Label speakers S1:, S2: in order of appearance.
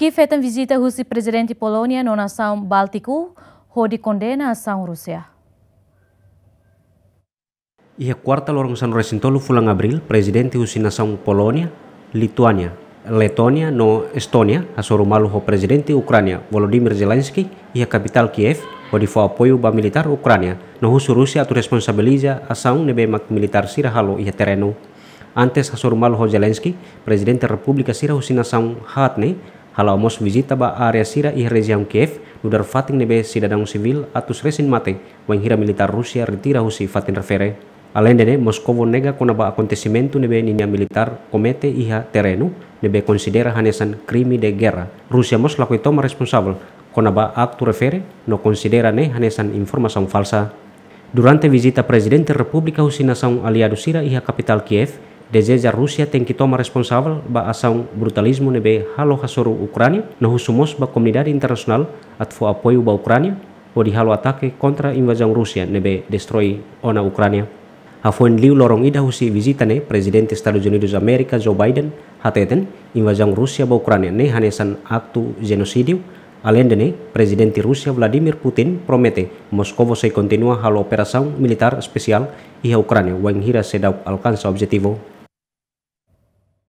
S1: que fez visita Husi presidente Polônia na nação Báltico, onde condena a ação Rússia.
S2: E a quarta lorong San resintolu fulang abril, presidente husi nação Polônia, Lituânia, Letônia no Estônia, a sorumalu ho presidente Ucrânia Volodymyr Zelensky e a capital Kiev, onde fo apoio ba militar Ucrânia, no husu Rússia tu responsabiliza ação nebe mak militar sirahalo e a terreno. Antes a sorumalu ho Zelensky, presidente República Sirahusina husi Hatne, mos visita ba area sira i rezim Kiev, nudar fatin nebe dadang sivil atus resin mate, hira militar Rusia retira husi fatin refere. Alain dene Moskovo nega kona ba akontesimentu nebe ninia militar komete iha terenu nebe konsidera hanesan krimi de guerra. Rusia mos lako toma responsável, kona ba aktu refere, no konsidera ne hanesan informasang falsa. Durante visita presidente Republika Husi saung aliado sira iha kapital Kiev, Dejeja Rusia tem que tomar responsável ba ação brutalismo nebe halo hasoru Ucrânia, na husumos ba comunidade internacional at fo apoio ba Ucrânia, o di halo ataque contra invasão Rusia nebe destroy ona Ucrânia. Hafuen liu lorong ida husi visita ne presidente Estados Unidos Amerika Joe Biden hateten invasão Rusia ba Ucrânia ne hanesan aktu genosidio, Além de ne, presidente Rússia Vladimir Putin promete Moscovo se continua a operação militar especial e a Ucrânia, o hira se dá alcança o objetivo